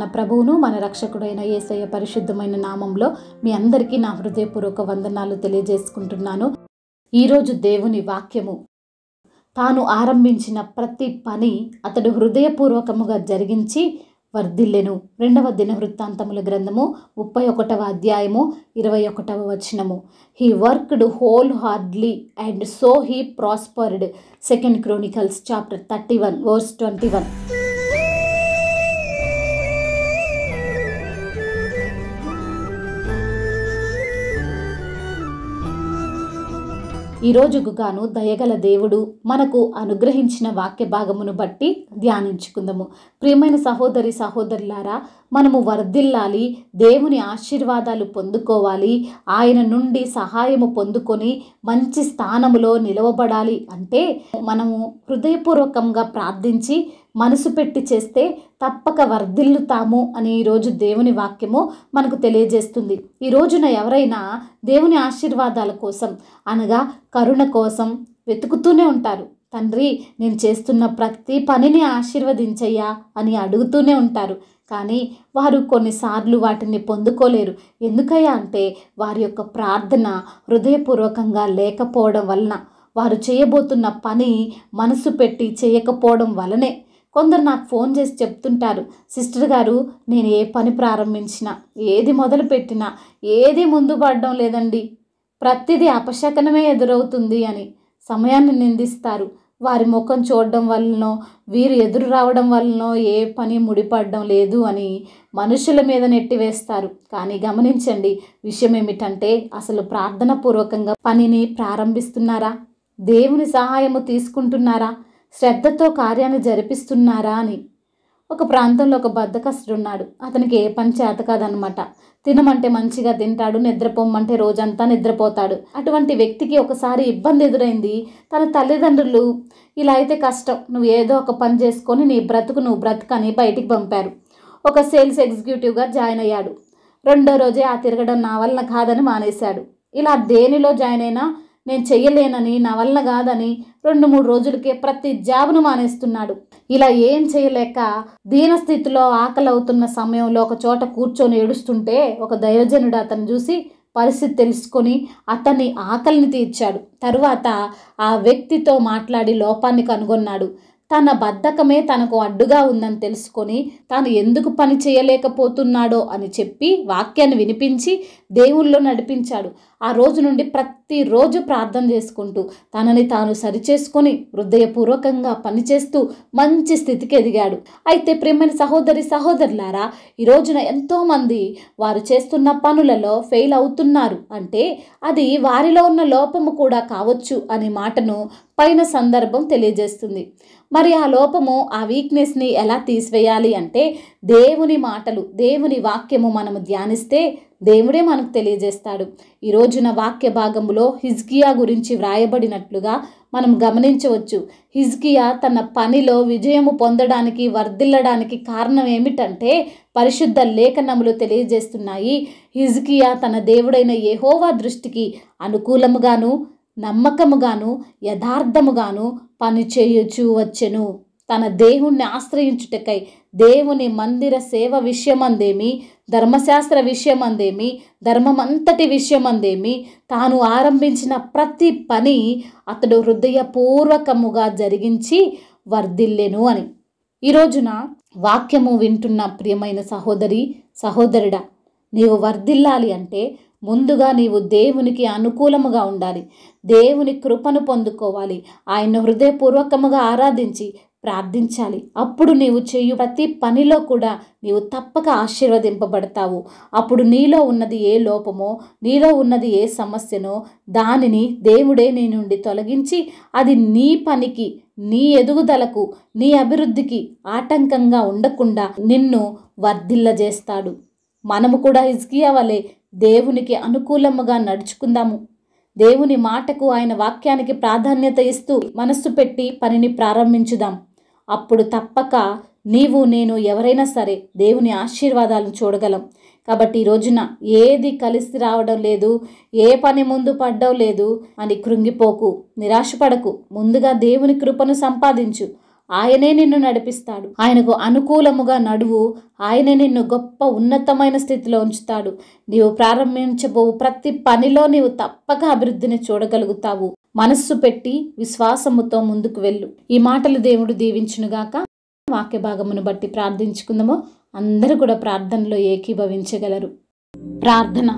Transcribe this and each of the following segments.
మన ప్రభువును మన రక్షకుడైన ఏసయ్య పరిశుద్ధమైన నామంలో మీ అందరికీ నా హృదయపూర్వక వందనాలు తెలియజేసుకుంటున్నాను ఈరోజు దేవుని వాక్యము తాను ఆరంభించిన ప్రతి పని అతడు హృదయపూర్వకముగా జరిగించి వర్ధిల్లెను రెండవ దిన వృత్తాంతముల గ్రంథము ముప్పై ఒకటవ అధ్యాయము ఇరవై ఒకటవ వచనము he worked wholeheartedly and so he prospered second Chronicles chapter thirty one verse twenty one ఈరోజుకు గాను దయగల దేవుడు మనకు అనుగ్రహించిన వాక్య భాగమును బట్టి ధ్యానించుకుందాము ప్రియమైన సహోదరి సహోదరులారా మనము వర్ధిల్లాలి దేవుని ఆశీర్వాదాలు పొందుకోవాలి ఆయన నుండి సహాయము పొందుకొని మంచి స్థానములో నిలవబడాలి అంటే మనము హృదయపూర్వకంగా ప్రార్థించి మనసు పెట్టి చేస్తే తప్పక వర్ధిల్లుతాము అని ఈరోజు దేవుని వాక్యము మనకు తెలియజేస్తుంది ఈ రోజున ఎవరైనా దేవుని ఆశీర్వాదాల కోసం అనగా కరుణ కోసం వెతుకుతూనే ఉంటారు తండ్రి నేను చేస్తున్న ప్రతి పనిని ఆశీర్వదించయ్యా అని అడుగుతూనే ఉంటారు కానీ వారు కొన్నిసార్లు వాటిని పొందుకోలేరు ఎందుకయ్యా అంటే వారి యొక్క ప్రార్థన హృదయపూర్వకంగా లేకపోవడం వలన వారు చేయబోతున్న పని మనసు పెట్టి చేయకపోవడం వలనే కొందరు నాకు ఫోన్ చేసి చెప్తుంటారు సిస్టర్ గారు నేను ఏ పని ప్రారంభించినా ఏది మొదలు పెట్టినా ఏది ముందు పడడం లేదండి ప్రతిదీ అపశకనమే ఎదురవుతుంది అని సమయాన్ని నిందిస్తారు వారి ముఖం చూడడం వలనో వీరు ఎదురు రావడం వలనో ఏ పని ముడిపడడం లేదు అని మనుషుల మీద నెట్టివేస్తారు కానీ గమనించండి విషయం ఏమిటంటే అసలు ప్రార్థన పూర్వకంగా పనిని ప్రారంభిస్తున్నారా దేవుని సహాయము తీసుకుంటున్నారా శ్రద్ధతో కార్యాన్ని జరిపిస్తున్నారా అని ఒక ప్రాంతంలో ఒక బద్దకస్తుడు ఉన్నాడు అతనికి ఏ పని చేత కాదనమాట తినమంటే మంచిగా తింటాడు నిద్రపోమ్మంటే రోజంతా నిద్రపోతాడు అటువంటి వ్యక్తికి ఒకసారి ఇబ్బంది ఎదురైంది తన తల్లిదండ్రులు ఇలా అయితే కష్టం నువ్వు ఏదో ఒక పని చేసుకొని నీ బ్రతుకు నువ్వు బ్రతుకని బయటికి పంపారు ఒక సేల్స్ ఎగ్జిక్యూటివ్గా జాయిన్ అయ్యాడు రెండో రోజే ఆ తిరగడం నా వల్ల కాదని మానేశాడు ఇలా దేనిలో జాయిన్ అయినా నేను చెయ్యలేనని నా వల్ల కాదని రెండు మూడు రోజులకే ప్రతి జాబును మానేస్తున్నాడు ఇలా ఏం చేయలేక దీనస్థితిలో ఆకలవుతున్న సమయంలో ఒక చోట కూర్చొని ఏడుస్తుంటే ఒక దయోజనుడు అతను చూసి పరిస్థితి తెలుసుకొని అతన్ని ఆకలిని తీర్చాడు తరువాత ఆ వ్యక్తితో మాట్లాడి లోపాన్ని కనుగొన్నాడు తన బద్ధకమే తనకు అడ్డుగా ఉందని తెలుసుకొని తాను ఎందుకు పని చేయలేకపోతున్నాడో అని చెప్పి వాక్యాన్ని వినిపించి దేవుళ్ళు నడిపించాడు ఆ రోజు నుండి ప్రతిరోజు ప్రార్థన చేసుకుంటూ తనని తాను సరిచేసుకొని హృదయపూర్వకంగా పనిచేస్తూ మంచి స్థితికి ఎదిగాడు అయితే ప్రేమని సహోదరి సహోదరులారా ఈ రోజున ఎంతోమంది వారు చేస్తున్న పనులలో ఫెయిల్ అవుతున్నారు అంటే అది వారిలో ఉన్న లోపము కూడా కావచ్చు అనే మాటను పైన సందర్భం తెలియజేస్తుంది మరి ఆ లోపము ఆ వీక్నెస్ని ఎలా తీసివేయాలి అంటే దేవుని మాటలు దేవుని వాక్యము మనము ధ్యానిస్తే దేవుడే మనకు తెలియజేస్తాడు ఈ రోజున వాక్య భాగములో హిజ్కియా గురించి వ్రాయబడినట్లుగా మనం గమనించవచ్చు హిజ్కియా తన పనిలో విజయము పొందడానికి వర్ధిల్లడానికి కారణం ఏమిటంటే పరిశుద్ధ లేఖనములు తెలియజేస్తున్నాయి హిజ్కియా తన దేవుడైన ఏహోవా దృష్టికి అనుకూలముగాను నమ్మకముగాను యథార్థముగాను పనిచేయుచు వచ్చెను తన దేవుణ్ణి ఆశ్రయించుటకై దేవుని మందిర సేవ విషయమందేమి ధర్మశాస్త్ర విషయమందేమి ధర్మమంతటి విషయమందేమి తాను ఆరంభించిన ప్రతి పని అతడు హృదయపూర్వకముగా జరిగించి వర్ధిల్లెను అని ఈరోజున వాక్యము వింటున్న ప్రియమైన సహోదరి సహోదరుడా నీవు వర్ధిల్లాలి అంటే ముందుగా నీవు దేవునికి అనుకూలముగా ఉండాలి దేవుని కృపను పొందుకోవాలి ఆయన హృదయపూర్వకముగా ఆరాధించి ప్రార్థించాలి అప్పుడు నీవు చేయు ప్రతి పనిలో కూడా నీవు తప్పక ఆశీర్వదింపబడతావు అప్పుడు నీలో ఉన్నది ఏ లోపమో నీలో ఉన్నది ఏ సమస్యనో దానిని దేవుడే నీ నుండి తొలగించి అది నీ పనికి నీ ఎదుగుదలకు నీ అభివృద్ధికి ఆటంకంగా ఉండకుండా నిన్ను వర్ధిల్లజేస్తాడు మనము కూడా హిజ్కియా వలె దేవునికి అనుకూలముగా నడుచుకుందాము దేవుని మాటకు ఆయన వాక్యానికి ప్రాధాన్యత ఇస్తూ మనస్సు పెట్టి పనిని ప్రారంభించుదాం అప్పుడు తప్పక నీవు నేను ఎవరైనా సరే దేవుని ఆశీర్వాదాలను చూడగలం కాబట్టి ఈ రోజున ఏది కలిసి రావడం లేదు ఏ పని ముందు పడ్డం లేదు అని కృంగిపోకు నిరాశపడకు ముందుగా దేవుని కృపను సంపాదించు ఆయనే నిన్ను నడిపిస్తాడు ఆయనకు అనుకూలముగా నడువు ఆయనే నిన్ను గొప్ప ఉన్నతమైన స్థితిలో ఉంచుతాడు నీవు ప్రారంభించబో ప్రతి పనిలో నీవు తప్పక అభివృద్ధిని చూడగలుగుతావు మనస్సు పెట్టి విశ్వాసముతో ముందుకు వెళ్ళు ఈ మాటలు దేవుడు దీవించునుగాక వాక్య భాగమును బట్టి ప్రార్థించుకుందాము అందరూ కూడా ప్రార్థనలో ఏకీభవించగలరు ప్రార్థన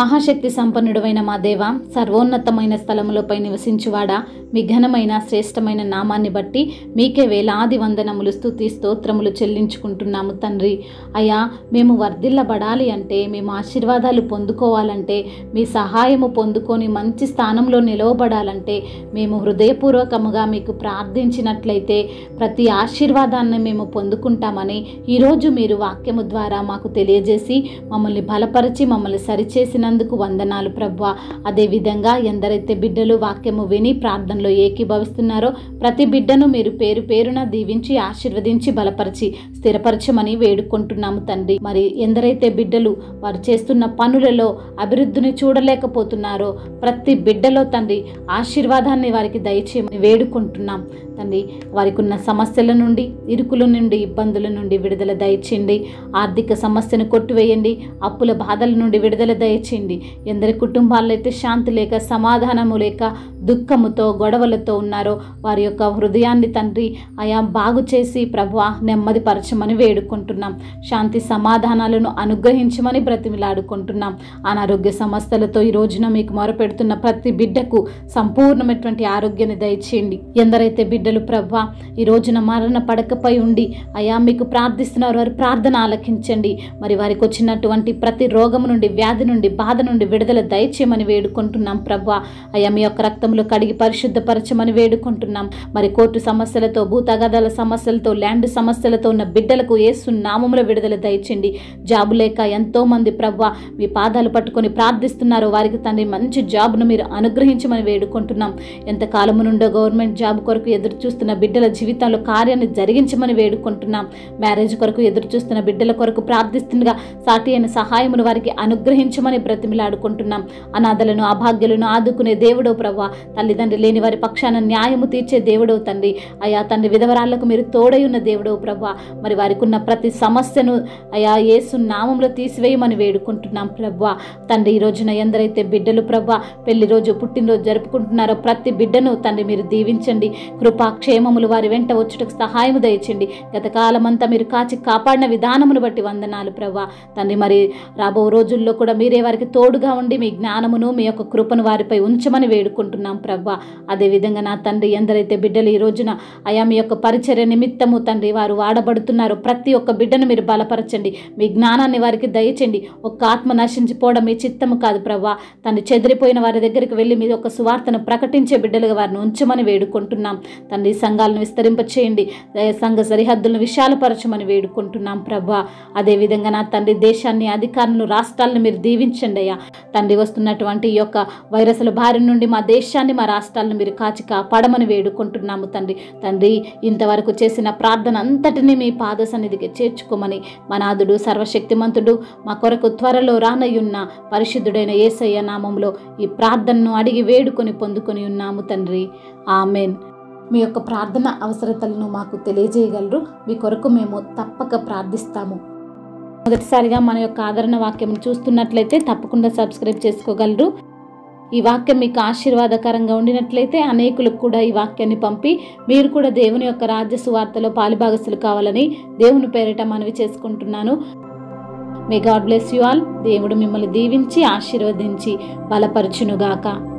మహాశక్తి సంపన్నుడవైన మా దేవ సర్వోన్నతమైన స్థలములపై నివసించువాడా మీ ఘనమైన శ్రేష్టమైన నామాన్ని బట్టి మీకే వేలాది వందనములు స్థుతి స్తోత్రములు చెల్లించుకుంటున్నాము తండ్రి అయ్యా మేము వర్ధిల్లబడాలి అంటే మేము ఆశీర్వాదాలు పొందుకోవాలంటే మీ సహాయము పొందుకొని మంచి స్థానంలో నిలవబడాలంటే మేము హృదయపూర్వకముగా మీకు ప్రార్థించినట్లయితే ప్రతి ఆశీర్వాదాన్ని మేము పొందుకుంటామని ఈరోజు మీరు వాక్యము ద్వారా మాకు తెలియజేసి మమ్మల్ని బలపరిచి మమ్మల్ని సరిచేసి ఇచ్చినందుకు వందనాలు ప్రభా అదేవిధంగా ఎందరైతే బిడ్డలు వాక్యము విని ప్రార్థనలో ఏకీభవిస్తున్నారో ప్రతి బిడ్డను మీరు పేరు పేరున దీవించి ఆశీర్వదించి బలపరిచి స్థిరపరచమని వేడుకుంటున్నాము తండ్రి మరి ఎందరైతే బిడ్డలు వారు చేస్తున్న పనులలో అభివృద్ధిని చూడలేకపోతున్నారో ప్రతి బిడ్డలో తండ్రి ఆశీర్వాదాన్ని వారికి దయచేయమని వేడుకుంటున్నాం తండ్రి వారికి ఉన్న సమస్యల నుండి ఇరుకుల నుండి ఇబ్బందుల నుండి విడుదల దయచేయండి ఆర్థిక సమస్యను కొట్టివేయండి అప్పుల బాధల నుండి విడుదల దయచేయండి తెచ్చింది ఎందరి కుటుంబాల్లో అయితే శాంతి లేక సమాధానము లేక దుఃఖముతో గొడవలతో ఉన్నారో వారి యొక్క హృదయాన్ని తండ్రి అయా బాగు చేసి ప్రభు నెమ్మది పరచమని వేడుకుంటున్నాం శాంతి సమాధానాలను అనుగ్రహించమని బ్రతిమిలాడుకుంటున్నాం అనారోగ్య సమస్యలతో ఈ రోజున మీకు మొరపెడుతున్న ప్రతి బిడ్డకు సంపూర్ణమైనటువంటి ఆరోగ్యాన్ని దయచేయండి ఎందరైతే బిడ్డలు ప్రభు ఈ రోజున మరణ పడకపై ఉండి అయా మీకు ప్రార్థిస్తున్నారు వారి ప్రార్థన ఆలకించండి మరి వారికి వచ్చినటువంటి ప్రతి రోగము నుండి వ్యాధి నుండి బాధ నుండి విడుదల దయచేయమని వేడుకుంటున్నాం ప్రభు అయ్యా మీ యొక్క రక్తంలో కడిగి పరిశుద్ధపరచమని వేడుకుంటున్నాం మరి కోర్టు సమస్యలతో భూతగాదాల సమస్యలతో ల్యాండ్ సమస్యలతో ఉన్న బిడ్డలకు ఏసు నామంలో విడుదల దయచండి జాబు లేక ఎంతోమంది ప్రభు మీ పాదాలు పట్టుకొని ప్రార్థిస్తున్నారు వారికి తండ్రి మంచి జాబ్ను మీరు అనుగ్రహించమని వేడుకుంటున్నాం ఎంతకాలము నుండో గవర్నమెంట్ జాబ్ కొరకు ఎదురు చూస్తున్న బిడ్డల జీవితంలో కార్యాన్ని జరిగించమని వేడుకుంటున్నాం మ్యారేజ్ కొరకు ఎదురు చూస్తున్న బిడ్డల కొరకు ప్రార్థిస్తుండగా సాటి అయిన సహాయమును వారికి అనుగ్రహించమని బ్రతిమిలాడుకుంటున్నాం అనాథలను అభాగ్యులను ఆదుకునే దేవుడో ప్రవ్వా తల్లిదండ్రి లేని వారి పక్షాన న్యాయము తీర్చే దేవుడో తండ్రి అయా తండ్రి విధవరాళ్లకు మీరు తోడయున్న దేవుడో ప్రవ్వా మరి వారికి ఉన్న ప్రతి సమస్యను అయా ఏసు నామంలో తీసివేయమని వేడుకుంటున్నాం ప్రవ్వా తండ్రి ఈ రోజున ఎందరైతే బిడ్డలు ప్రవ్వా పెళ్లి రోజు పుట్టినరోజు జరుపుకుంటున్నారో ప్రతి బిడ్డను తండ్రి మీరు దీవించండి కృపాక్షేమములు వారి వెంట వచ్చుటకు సహాయం దయచండి గతకాలమంతా మీరు కాచి కాపాడిన విధానమును బట్టి వందనాలు ప్రవ్వా తండ్రి మరి రాబో రోజుల్లో కూడా మీరే వారికి తోడుగా ఉండి మీ జ్ఞానమును మీ యొక్క కృపను వారిపై ఉంచమని వేడుకుంటున్నాం ప్రభా అదేవిధంగా నా తండ్రి ఎందరైతే బిడ్డలు ఈ రోజున అయా మీ యొక్క పరిచర్య నిమిత్తము తండ్రి వారు వాడబడుతున్నారు ప్రతి ఒక్క బిడ్డను మీరు బలపరచండి మీ జ్ఞానాన్ని వారికి దయచండి ఒక్క ఆత్మ నశించిపోవడం మీ చిత్తము కాదు ప్రవ్వ తను చెదిరిపోయిన వారి దగ్గరికి వెళ్ళి మీ యొక్క సువార్తను ప్రకటించే బిడ్డలుగా వారిని ఉంచమని వేడుకుంటున్నాం తండ్రి సంఘాలను విస్తరింపచేయండి సంఘ సరిహద్దులను విశాలపరచమని వేడుకుంటున్నాం ప్రభా అదేవిధంగా నా తండ్రి దేశాన్ని అధికారులను రాష్ట్రాలను మీరు దీవించండి దీవించండి అయ్యా తండ్రి వస్తున్నటువంటి యొక్క వైరస్ల బారి నుండి మా దేశాన్ని మా రాష్ట్రాలను మీరు కాచి కాపాడమని వేడుకుంటున్నాము తండ్రి తండ్రి ఇంతవరకు చేసిన ప్రార్థన అంతటిని మీ పాద సన్నిధికి చేర్చుకోమని మా నాథుడు సర్వశక్తిమంతుడు మా కొరకు త్వరలో రానయ్యున్న పరిశుద్ధుడైన ఏసయ్య నామంలో ఈ ప్రార్థనను అడిగి వేడుకొని పొందుకొని ఉన్నాము తండ్రి ఆమెన్ మీ యొక్క ప్రార్థన అవసరతలను మాకు తెలియజేయగలరు మీ కొరకు మేము తప్పక ప్రార్థిస్తాము మొదటిసారిగా మన యొక్క ఆదరణ వాక్యం చూస్తున్నట్లయితే తప్పకుండా సబ్స్క్రైబ్ చేసుకోగలరు ఈ వాక్యం మీకు ఆశీర్వాదకరంగా ఉండినట్లయితే అనేకులకు కూడా ఈ వాక్యాన్ని పంపి మీరు కూడా దేవుని యొక్క రాజ్య సువార్తలో పాలిభాగస్తులు కావాలని దేవుని పేరిట మనవి చేసుకుంటున్నాను may God bless you all దేవుడు మిమ్మల్ని దీవించి ఆశీర్వదించి బలపరచునుగాక